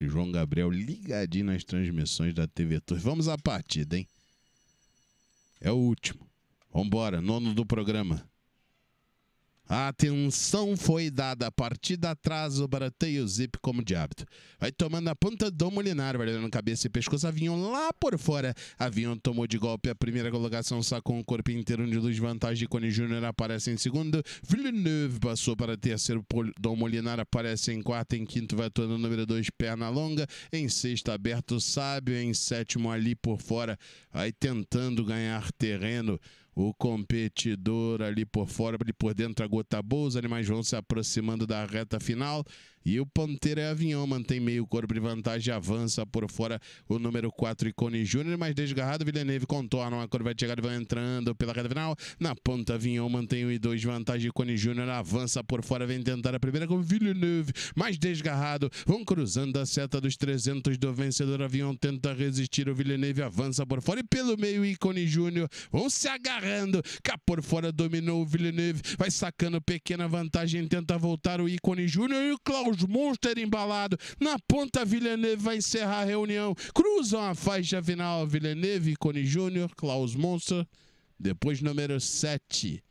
João Gabriel ligadinho nas transmissões da TV Torre. Vamos à partida, hein? É o último. Vambora, nono do programa. A atenção foi dada a partir da atrás, o barateio zip como de hábito. Vai tomando a ponta do molinar, valendo cabeça e pescoço. Avinho lá por fora. Avinho tomou de golpe a primeira colocação, sacou um corpo inteiro de luz. Vantagem de Cone Júnior aparece em segundo. Villeneuve passou para terceiro. Dom Molinar aparece em quarto. Em quinto vai todo número dois perna longa. Em sexto, aberto sábio. Em sétimo, ali por fora. Vai tentando ganhar terreno. O competidor ali por fora, ali por dentro, a gota boa. Os animais vão se aproximando da reta final. E o Pantera é Avião mantém meio corpo de vantagem, avança por fora o número 4, Icone Júnior, mas desgarrado, Villeneuve contorna uma curva de chegada, vai entrando pela reta final. Na ponta, Avião mantém o I2, vantagem, Icone Júnior avança por fora, vem tentar a primeira com Villeneuve, mais desgarrado, vão cruzando a seta dos 300 do vencedor. Avião tenta resistir, o Villeneuve avança por fora e pelo meio, Icone Júnior vão se agarrando, cá por fora dominou o Villeneuve, vai sacando pequena vantagem, tenta voltar o Icone Júnior e o Klaus Monster embalado. Na ponta, Villeneuve vai encerrar a reunião. Cruzam a faixa final Villeneuve, Cone Júnior, Klaus Monster. Depois, número 7,